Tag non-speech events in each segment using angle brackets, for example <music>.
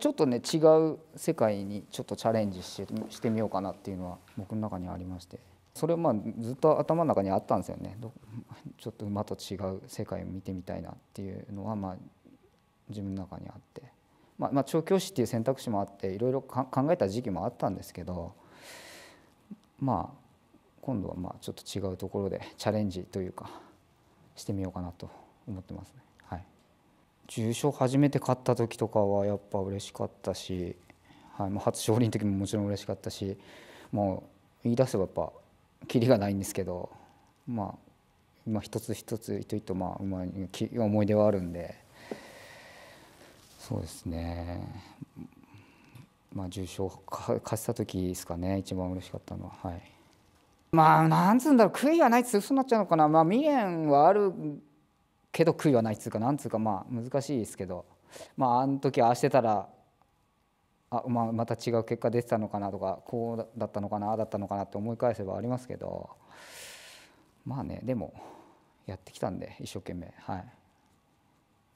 ちょっとね違う世界にちょっとチャレンジしてしてみようかなっていうのは僕の中にありましてそれまあずっと頭の中にあったんですよね <laughs> ちょっと馬と違う世界を見てみたいなっていうのはまあ自分の中にあって、まあ、まあ調教師っていう選択肢もあっていろいろ考えた時期もあったんですけどまあ今度はまあちょっと違うところでチャレンジというかしてみようかなと思ってますね。重賞初めて勝った時とかはやっぱ嬉しかったし、はい初勝利の時ももちろん嬉しかったしもう言い出せばやっぱキリがないんですけど、まあ、今一つ一つ一といとまあまあ思い出はあるんでそうですねまあ重賞勝った時ですかね一番嬉しかったのははいまあなんつうんだろう悔いがないって嘘になっちゃうのかなまあ未練はあるけど悔いはないっつうかなんつうかまあ難しいですけどまああの時ああしてたらあ、まあ、また違う結果出てたのかなとかこうだったのかなああだったのかなって思い返せばありますけどまあねでもやってきたんで一生懸命はい、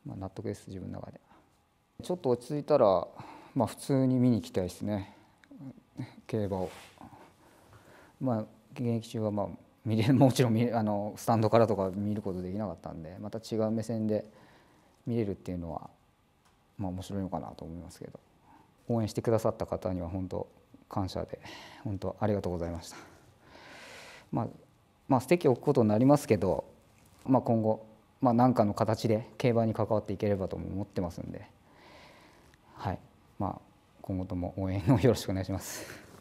まあ、納得です自分の中でちょっと落ち着いたら、まあ、普通に見に行きたいですね競馬をまあ現役中はまあ見れ <laughs> もちろん見あのスタンドからとか見ることできなかったんでまた違う目線で見れるっていうのは、まあ、面白いのかなと思いますけど応援してくださった方には本当感謝で本当ありがとうございました。まあまあ、敵を置くことになりますけど、まあ、今後まあ、何かの形で競馬に関わっていければとも思ってますんで、はいまあ、今後とも応援をよろしくお願いします。